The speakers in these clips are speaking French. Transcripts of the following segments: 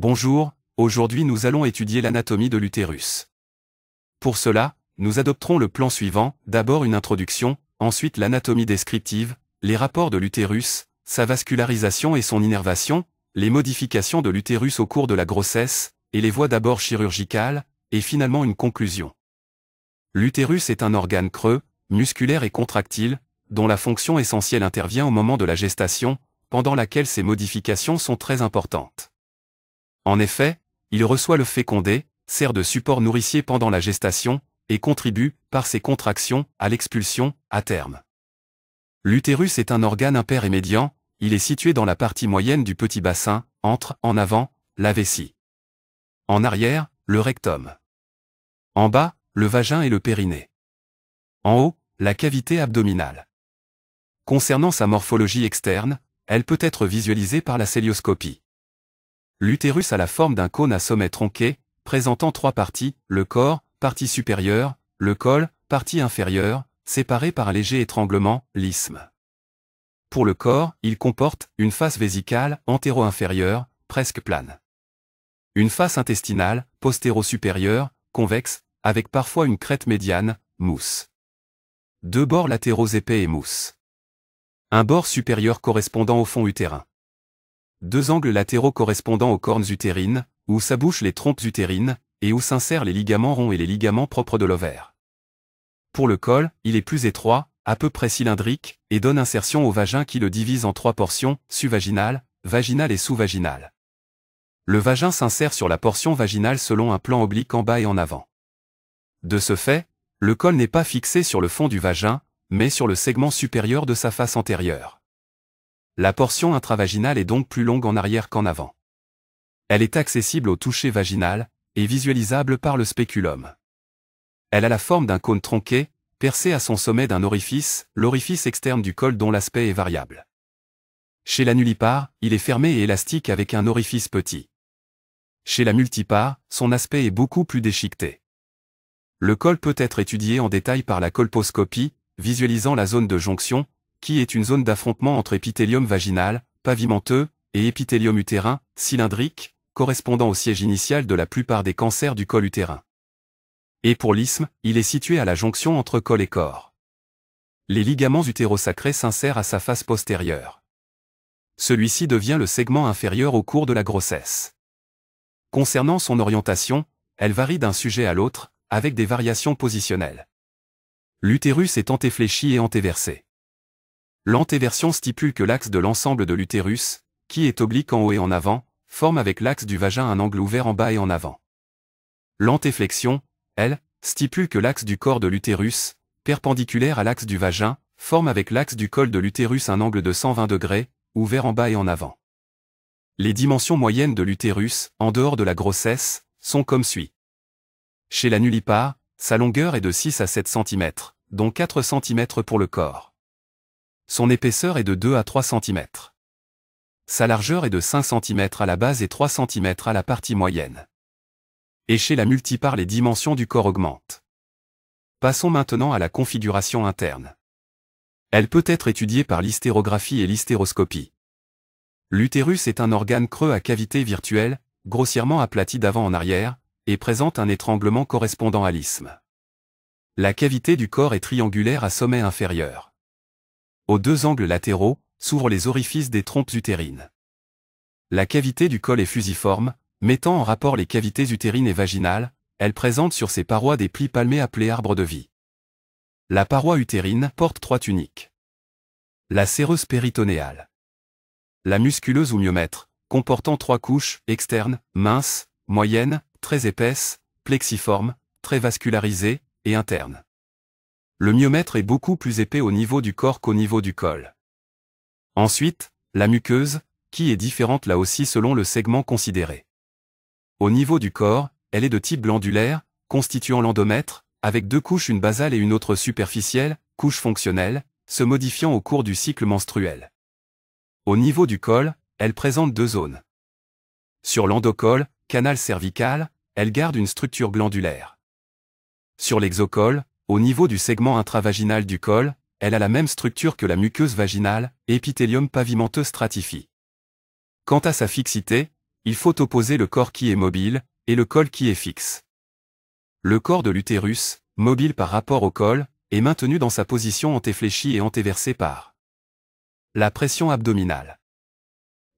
Bonjour, aujourd'hui nous allons étudier l'anatomie de l'utérus. Pour cela, nous adopterons le plan suivant, d'abord une introduction, ensuite l'anatomie descriptive, les rapports de l'utérus, sa vascularisation et son innervation, les modifications de l'utérus au cours de la grossesse, et les voies d'abord chirurgicales, et finalement une conclusion. L'utérus est un organe creux, musculaire et contractile, dont la fonction essentielle intervient au moment de la gestation, pendant laquelle ces modifications sont très importantes. En effet, il reçoit le fécondé, sert de support nourricier pendant la gestation, et contribue, par ses contractions, à l'expulsion, à terme. L'utérus est un organe impair et médian, il est situé dans la partie moyenne du petit bassin, entre, en avant, la vessie. En arrière, le rectum. En bas, le vagin et le périnée. En haut, la cavité abdominale. Concernant sa morphologie externe, elle peut être visualisée par la célioscopie. L'utérus a la forme d'un cône à sommet tronqué, présentant trois parties, le corps, partie supérieure, le col, partie inférieure, séparé par un léger étranglement, l'isthme. Pour le corps, il comporte une face vésicale antéro-inférieure, presque plane. Une face intestinale, postéro-supérieure, convexe, avec parfois une crête médiane, mousse. Deux bords latéraux épais et mousse. Un bord supérieur correspondant au fond utérin deux angles latéraux correspondant aux cornes utérines, où s'abouchent les trompes utérines, et où s'insèrent les ligaments ronds et les ligaments propres de l'ovaire. Pour le col, il est plus étroit, à peu près cylindrique, et donne insertion au vagin qui le divise en trois portions, suvaginale, vaginale et sous-vaginale. Le vagin s'insère sur la portion vaginale selon un plan oblique en bas et en avant. De ce fait, le col n'est pas fixé sur le fond du vagin, mais sur le segment supérieur de sa face antérieure. La portion intravaginale est donc plus longue en arrière qu'en avant. Elle est accessible au toucher vaginal et visualisable par le spéculum. Elle a la forme d'un cône tronqué, percé à son sommet d'un orifice, l'orifice externe du col dont l'aspect est variable. Chez la nullipare, il est fermé et élastique avec un orifice petit. Chez la multipare, son aspect est beaucoup plus déchiqueté. Le col peut être étudié en détail par la colposcopie, visualisant la zone de jonction, qui est une zone d'affrontement entre épithélium vaginal, pavimenteux, et épithélium utérin, cylindrique, correspondant au siège initial de la plupart des cancers du col utérin. Et pour l'isthme, il est situé à la jonction entre col et corps. Les ligaments utérosacrés s'insèrent à sa face postérieure. Celui-ci devient le segment inférieur au cours de la grossesse. Concernant son orientation, elle varie d'un sujet à l'autre, avec des variations positionnelles. L'utérus est antéfléchi et antéversé. L'antéversion stipule que l'axe de l'ensemble de l'utérus, qui est oblique en haut et en avant, forme avec l'axe du vagin un angle ouvert en bas et en avant. L'antéflexion, elle, stipule que l'axe du corps de l'utérus, perpendiculaire à l'axe du vagin, forme avec l'axe du col de l'utérus un angle de 120 degrés, ouvert en bas et en avant. Les dimensions moyennes de l'utérus, en dehors de la grossesse, sont comme suit. Chez la nullipare, sa longueur est de 6 à 7 cm, dont 4 cm pour le corps. Son épaisseur est de 2 à 3 cm. Sa largeur est de 5 cm à la base et 3 cm à la partie moyenne. Et chez la multipare, les dimensions du corps augmentent. Passons maintenant à la configuration interne. Elle peut être étudiée par l'hystérographie et l'hystéroscopie. L'utérus est un organe creux à cavité virtuelle, grossièrement aplati d'avant en arrière, et présente un étranglement correspondant à l'isthme. La cavité du corps est triangulaire à sommet inférieur aux deux angles latéraux, s'ouvrent les orifices des trompes utérines. La cavité du col est fusiforme, mettant en rapport les cavités utérines et vaginales, elle présente sur ses parois des plis palmés appelés arbres de vie. La paroi utérine porte trois tuniques. La séreuse péritonéale. La musculeuse ou myomètre, comportant trois couches, externes, minces, moyennes, très épaisses, plexiformes, très vascularisées, et interne le myomètre est beaucoup plus épais au niveau du corps qu'au niveau du col. Ensuite, la muqueuse, qui est différente là aussi selon le segment considéré. Au niveau du corps, elle est de type glandulaire, constituant l'endomètre, avec deux couches une basale et une autre superficielle, couche fonctionnelle, se modifiant au cours du cycle menstruel. Au niveau du col, elle présente deux zones. Sur l'endocol, canal cervical, elle garde une structure glandulaire. Sur l'exocol, au niveau du segment intravaginal du col, elle a la même structure que la muqueuse vaginale, épithélium pavimenteux stratifié. Quant à sa fixité, il faut opposer le corps qui est mobile et le col qui est fixe. Le corps de l'utérus, mobile par rapport au col, est maintenu dans sa position antéfléchie et antéversée par la pression abdominale.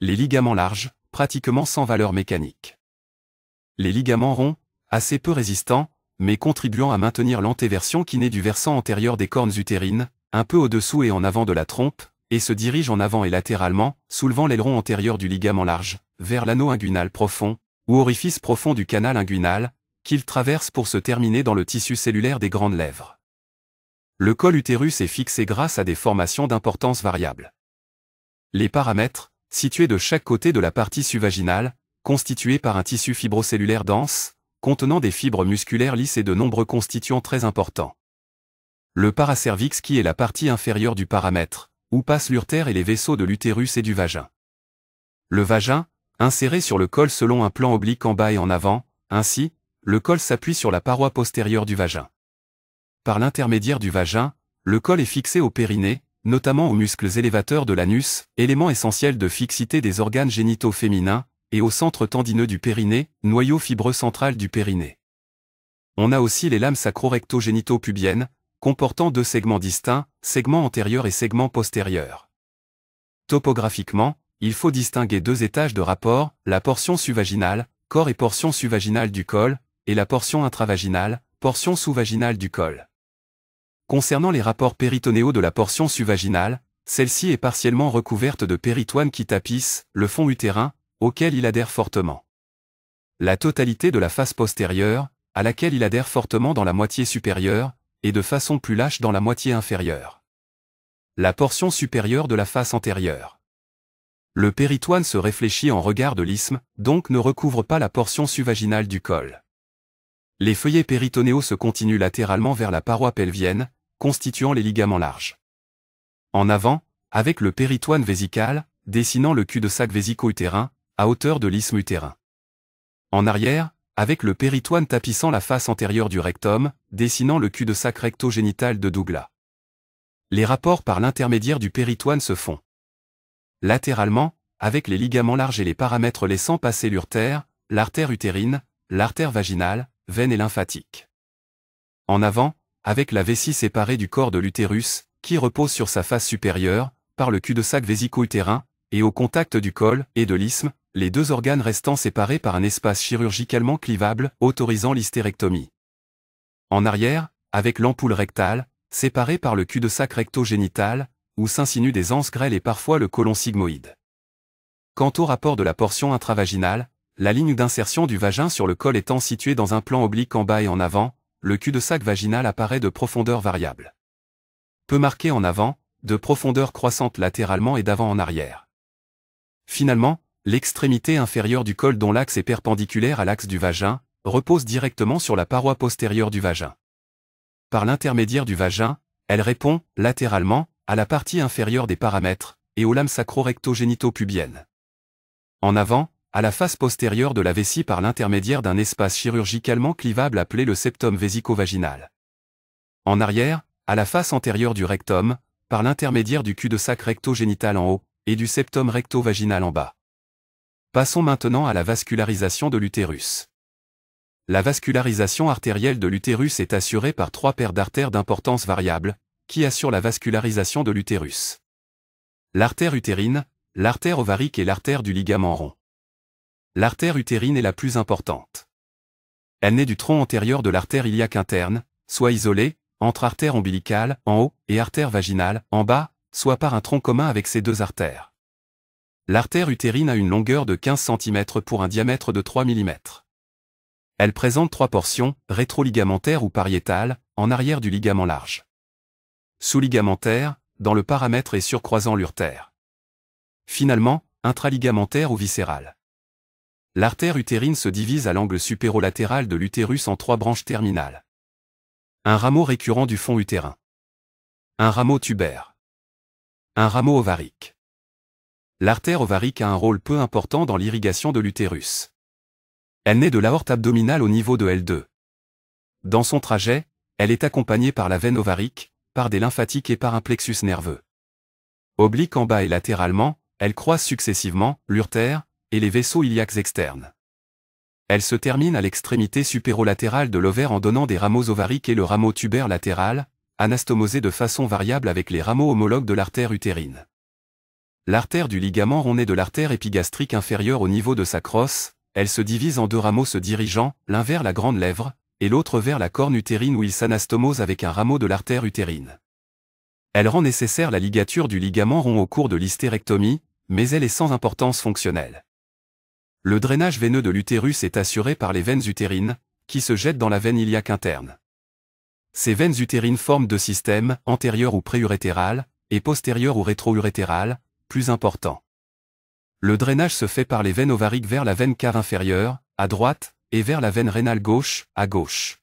Les ligaments larges, pratiquement sans valeur mécanique. Les ligaments ronds, assez peu résistants, mais contribuant à maintenir l'antéversion qui naît du versant antérieur des cornes utérines, un peu au-dessous et en avant de la trompe, et se dirige en avant et latéralement, soulevant l'aileron antérieur du ligament large, vers l'anneau inguinal profond, ou orifice profond du canal inguinal, qu'il traverse pour se terminer dans le tissu cellulaire des grandes lèvres. Le col utérus est fixé grâce à des formations d'importance variable. Les paramètres, situés de chaque côté de la partie suvaginale, constitués par un tissu fibrocellulaire dense, contenant des fibres musculaires lisses et de nombreux constituants très importants. Le paracervix qui est la partie inférieure du paramètre, où passent l'urtère et les vaisseaux de l'utérus et du vagin. Le vagin, inséré sur le col selon un plan oblique en bas et en avant, ainsi, le col s'appuie sur la paroi postérieure du vagin. Par l'intermédiaire du vagin, le col est fixé au périnée, notamment aux muscles élévateurs de l'anus, élément essentiel de fixité des organes génitaux féminins, et au centre tendineux du périnée, noyau fibreux central du périnée. On a aussi les lames sacro-recto-génito-pubiennes, comportant deux segments distincts, segment antérieur et segment postérieur. Topographiquement, il faut distinguer deux étages de rapport, la portion suvaginale, corps et portion suvaginale du col, et la portion intravaginale, portion sous-vaginale du col. Concernant les rapports péritonéaux de la portion suvaginale, celle-ci est partiellement recouverte de péritoine qui tapissent le fond utérin, auquel il adhère fortement. La totalité de la face postérieure, à laquelle il adhère fortement dans la moitié supérieure, et de façon plus lâche dans la moitié inférieure. La portion supérieure de la face antérieure. Le péritoine se réfléchit en regard de l'isthme, donc ne recouvre pas la portion suvaginale du col. Les feuillets péritonéaux se continuent latéralement vers la paroi pelvienne, constituant les ligaments larges. En avant, avec le péritoine vésical, dessinant le cul-de-sac vésico-utérin, à hauteur de l'isthme utérin. En arrière, avec le péritoine tapissant la face antérieure du rectum, dessinant le cul-de-sac rectogénital de Douglas. Les rapports par l'intermédiaire du péritoine se font. Latéralement, avec les ligaments larges et les paramètres laissant passer l'urtère, l'artère utérine, l'artère vaginale, veine et lymphatique. En avant, avec la vessie séparée du corps de l'utérus, qui repose sur sa face supérieure, par le cul-de-sac vésico-utérin, et au contact du col et de l'isthme, les deux organes restant séparés par un espace chirurgicalement clivable, autorisant l'hystérectomie. En arrière, avec l'ampoule rectale, séparée par le cul-de-sac rectogénital, où s'insinuent des anses grêles et parfois le colon sigmoïde. Quant au rapport de la portion intravaginale, la ligne d'insertion du vagin sur le col étant située dans un plan oblique en bas et en avant, le cul-de-sac vaginal apparaît de profondeur variable. Peu marqué en avant, de profondeur croissante latéralement et d'avant en arrière. Finalement, L'extrémité inférieure du col dont l'axe est perpendiculaire à l'axe du vagin, repose directement sur la paroi postérieure du vagin. Par l'intermédiaire du vagin, elle répond, latéralement, à la partie inférieure des paramètres, et aux lames sacro-recto-génito-pubiennes. En avant, à la face postérieure de la vessie par l'intermédiaire d'un espace chirurgicalement clivable appelé le septum vésico-vaginal. En arrière, à la face antérieure du rectum, par l'intermédiaire du cul-de-sac recto-génital en haut, et du septum recto-vaginal en bas. Passons maintenant à la vascularisation de l'utérus. La vascularisation artérielle de l'utérus est assurée par trois paires d'artères d'importance variable, qui assurent la vascularisation de l'utérus. L'artère utérine, l'artère ovarique et l'artère du ligament rond. L'artère utérine est la plus importante. Elle naît du tronc antérieur de l'artère iliaque interne, soit isolée, entre artère ombilicale, en haut, et artère vaginale, en bas, soit par un tronc commun avec ces deux artères. L'artère utérine a une longueur de 15 cm pour un diamètre de 3 mm. Elle présente trois portions, rétroligamentaire ou pariétale, en arrière du ligament large. Sous-ligamentaire, dans le paramètre et surcroisant l'urtère. Finalement, intraligamentaire ou viscérale. L'artère utérine se divise à l'angle supérolatéral de l'utérus en trois branches terminales. Un rameau récurrent du fond utérin. Un rameau tubaire. Un rameau ovarique l'artère ovarique a un rôle peu important dans l'irrigation de l'utérus. Elle naît de l'aorte abdominale au niveau de L2. Dans son trajet, elle est accompagnée par la veine ovarique, par des lymphatiques et par un plexus nerveux. Oblique en bas et latéralement, elle croise successivement l'urtère et les vaisseaux iliaques externes. Elle se termine à l'extrémité supérolatérale de l'ovaire en donnant des rameaux ovariques et le rameau tubère latéral, anastomosé de façon variable avec les rameaux homologues de l'artère utérine. L'artère du ligament rond est de l'artère épigastrique inférieure au niveau de sa crosse, elle se divise en deux rameaux se dirigeant, l'un vers la grande lèvre, et l'autre vers la corne utérine où il s'anastomose avec un rameau de l'artère utérine. Elle rend nécessaire la ligature du ligament rond au cours de l'hystérectomie, mais elle est sans importance fonctionnelle. Le drainage veineux de l'utérus est assuré par les veines utérines, qui se jettent dans la veine iliaque interne. Ces veines utérines forment deux systèmes, antérieur ou préurétéral, et postérieur ou rétrourétéral, plus important. Le drainage se fait par les veines ovariques vers la veine cave inférieure, à droite, et vers la veine rénale gauche, à gauche.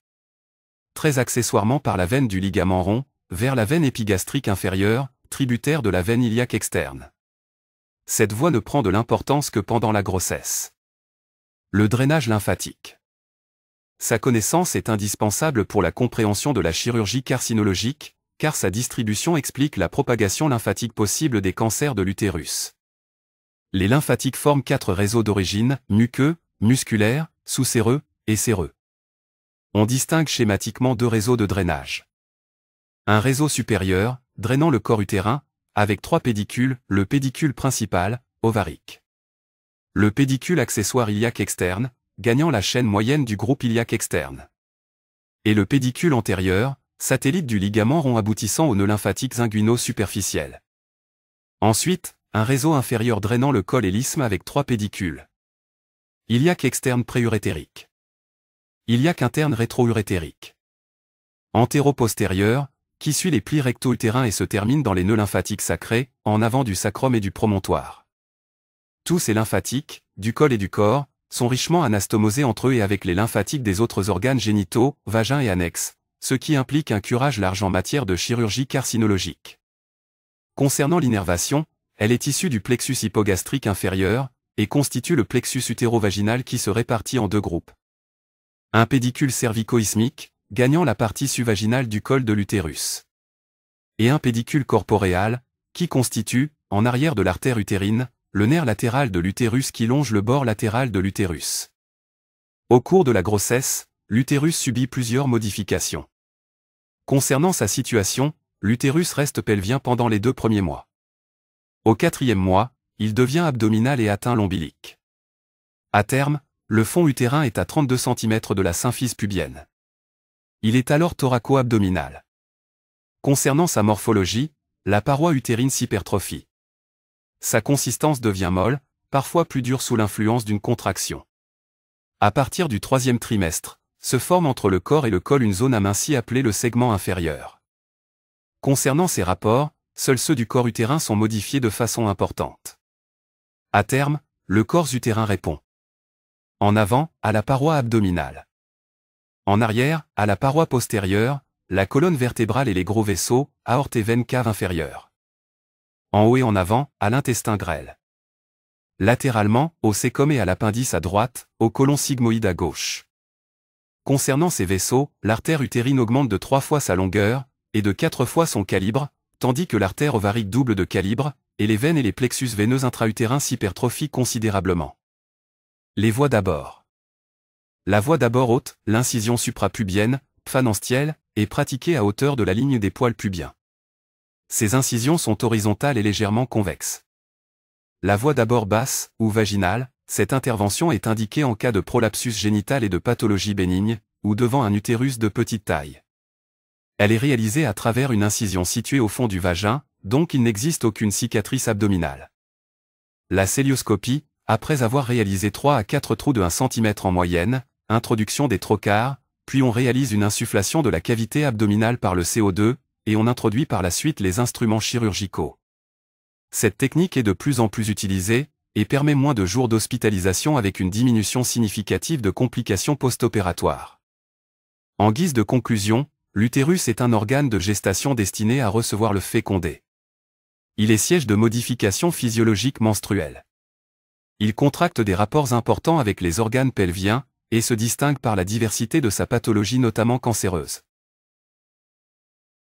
Très accessoirement par la veine du ligament rond, vers la veine épigastrique inférieure, tributaire de la veine iliaque externe. Cette voie ne prend de l'importance que pendant la grossesse. Le drainage lymphatique. Sa connaissance est indispensable pour la compréhension de la chirurgie carcinologique, car sa distribution explique la propagation lymphatique possible des cancers de l'utérus. Les lymphatiques forment quatre réseaux d'origine, muqueux, musculaire, sous-séreux et séreux. On distingue schématiquement deux réseaux de drainage. Un réseau supérieur, drainant le corps utérin, avec trois pédicules, le pédicule principal, ovarique. Le pédicule accessoire iliaque externe, gagnant la chaîne moyenne du groupe iliaque externe. Et le pédicule antérieur, Satellite du ligament rond aboutissant aux nœuds lymphatiques inguinaux superficiels. Ensuite, un réseau inférieur drainant le col et l'isthme avec trois pédicules. Iliaque externe préurétérique. a interne rétrourétérique. Antéro-postérieur, qui suit les plis recto-utérins et se termine dans les nœuds lymphatiques sacrés, en avant du sacrum et du promontoire. Tous ces lymphatiques, du col et du corps, sont richement anastomosés entre eux et avec les lymphatiques des autres organes génitaux, vagin et annexes, ce qui implique un curage large en matière de chirurgie carcinologique. Concernant l'innervation, elle est issue du plexus hypogastrique inférieur et constitue le plexus utérovaginal qui se répartit en deux groupes. Un pédicule cervico gagnant la partie suvaginale du col de l'utérus. Et un pédicule corporeal, qui constitue, en arrière de l'artère utérine, le nerf latéral de l'utérus qui longe le bord latéral de l'utérus. Au cours de la grossesse, l'utérus subit plusieurs modifications. Concernant sa situation, l'utérus reste pelvien pendant les deux premiers mois. Au quatrième mois, il devient abdominal et atteint l'ombilique. À terme, le fond utérin est à 32 cm de la symphyse pubienne. Il est alors thoraco-abdominal. Concernant sa morphologie, la paroi utérine s'hypertrophie. Sa consistance devient molle, parfois plus dure sous l'influence d'une contraction. À partir du troisième trimestre, se forme entre le corps et le col une zone amincie appelée le segment inférieur. Concernant ces rapports, seuls ceux du corps utérin sont modifiés de façon importante. À terme, le corps utérin répond. En avant, à la paroi abdominale. En arrière, à la paroi postérieure, la colonne vertébrale et les gros vaisseaux, aorte et veine cave inférieure. En haut et en avant, à l'intestin grêle. Latéralement, au sécom et à l'appendice à droite, au colon sigmoïde à gauche. Concernant ces vaisseaux, l'artère utérine augmente de trois fois sa longueur, et de quatre fois son calibre, tandis que l'artère ovarique double de calibre, et les veines et les plexus veineux intra-utérins s'hypertrophient considérablement. Les voies d'abord. La voie d'abord haute, l'incision suprapubienne, phalanstielle, est pratiquée à hauteur de la ligne des poils pubiens. Ces incisions sont horizontales et légèrement convexes. La voie d'abord basse, ou vaginale, cette intervention est indiquée en cas de prolapsus génital et de pathologie bénigne, ou devant un utérus de petite taille. Elle est réalisée à travers une incision située au fond du vagin, donc il n'existe aucune cicatrice abdominale. La célioscopie, après avoir réalisé 3 à 4 trous de 1 cm en moyenne, introduction des trocars, puis on réalise une insufflation de la cavité abdominale par le CO2, et on introduit par la suite les instruments chirurgicaux. Cette technique est de plus en plus utilisée, et permet moins de jours d'hospitalisation avec une diminution significative de complications post-opératoires. En guise de conclusion, l'utérus est un organe de gestation destiné à recevoir le fécondé. Il est siège de modifications physiologiques menstruelles. Il contracte des rapports importants avec les organes pelviens, et se distingue par la diversité de sa pathologie notamment cancéreuse.